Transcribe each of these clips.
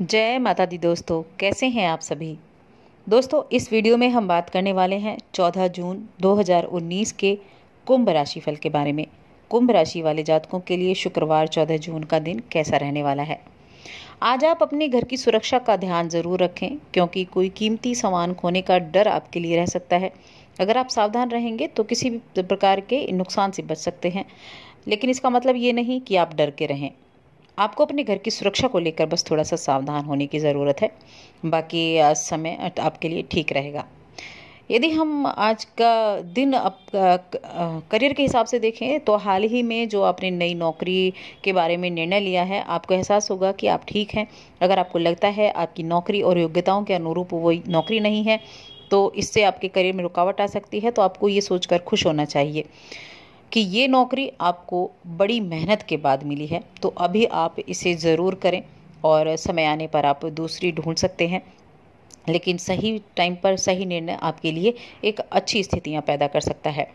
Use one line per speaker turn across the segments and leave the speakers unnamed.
जय माता दी दोस्तों कैसे हैं आप सभी दोस्तों इस वीडियो में हम बात करने वाले हैं 14 जून 2019 के कुंभ राशि फल के बारे में कुंभ राशि वाले जातकों के लिए शुक्रवार 14 जून का दिन कैसा रहने वाला है आज आप अपने घर की सुरक्षा का ध्यान जरूर रखें क्योंकि कोई कीमती सामान खोने का डर आपके लिए रह सकता है अगर आप सावधान रहेंगे तो किसी भी प्रकार के नुकसान से बच सकते हैं लेकिन इसका मतलब ये नहीं कि आप डर के रहें आपको अपने घर की सुरक्षा को लेकर बस थोड़ा सा सावधान होने की ज़रूरत है बाकी आज समय आपके लिए ठीक रहेगा यदि हम आज का दिन अप, करियर के हिसाब से देखें तो हाल ही में जो आपने नई नौकरी के बारे में निर्णय लिया है आपको एहसास होगा कि आप ठीक हैं अगर आपको लगता है आपकी नौकरी और योग्यताओं के अनुरूप वो नौकरी नहीं है तो इससे आपके करियर में रुकावट आ सकती है तो आपको ये सोचकर खुश होना चाहिए कि ये नौकरी आपको बड़ी मेहनत के बाद मिली है तो अभी आप इसे ज़रूर करें और समय आने पर आप दूसरी ढूंढ सकते हैं लेकिन सही टाइम पर सही निर्णय आपके लिए एक अच्छी स्थितियां पैदा कर सकता है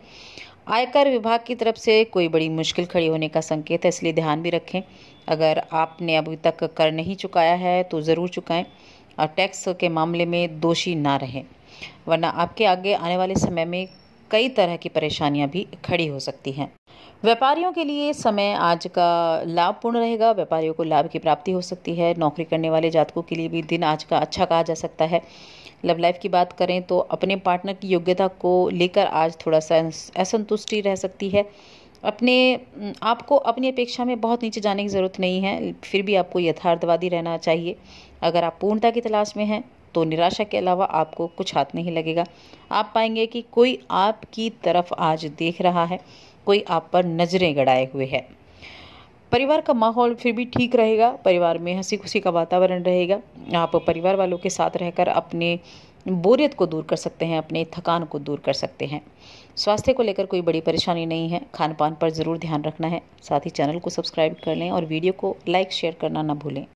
आयकर विभाग की तरफ से कोई बड़ी मुश्किल खड़ी होने का संकेत है इसलिए ध्यान भी रखें अगर आपने अभी तक कर नहीं चुकाया है तो ज़रूर चुकाएं और टैक्स के मामले में दोषी ना रहें वरना आपके आगे आने वाले समय में कई तरह की परेशानियां भी खड़ी हो सकती हैं व्यापारियों के लिए समय आज का लाभपूर्ण रहेगा व्यापारियों को लाभ की प्राप्ति हो सकती है नौकरी करने वाले जातकों के लिए भी दिन आज का अच्छा कहा जा सकता है लव लाइफ की बात करें तो अपने पार्टनर की योग्यता को लेकर आज थोड़ा सा असंतुष्टि रह सकती है अपने आपको अपनी अपेक्षा में बहुत नीचे जाने की ज़रूरत नहीं है फिर भी आपको यथार्थवादी रहना चाहिए अगर आप पूर्णता की तलाश में हैं तो निराशा के अलावा आपको कुछ हाथ नहीं लगेगा आप पाएंगे कि कोई आपकी तरफ आज देख रहा है कोई आप पर नज़रें गड़ाए हुए है परिवार का माहौल फिर भी ठीक रहेगा परिवार में हंसी खुशी का वातावरण रहेगा आप परिवार वालों के साथ रहकर अपने बोरियत को दूर कर सकते हैं अपने थकान को दूर कर सकते हैं स्वास्थ्य को लेकर कोई बड़ी परेशानी नहीं है खान पान पर ज़रूर ध्यान रखना है साथ ही चैनल को सब्सक्राइब कर लें और वीडियो को लाइक शेयर करना ना भूलें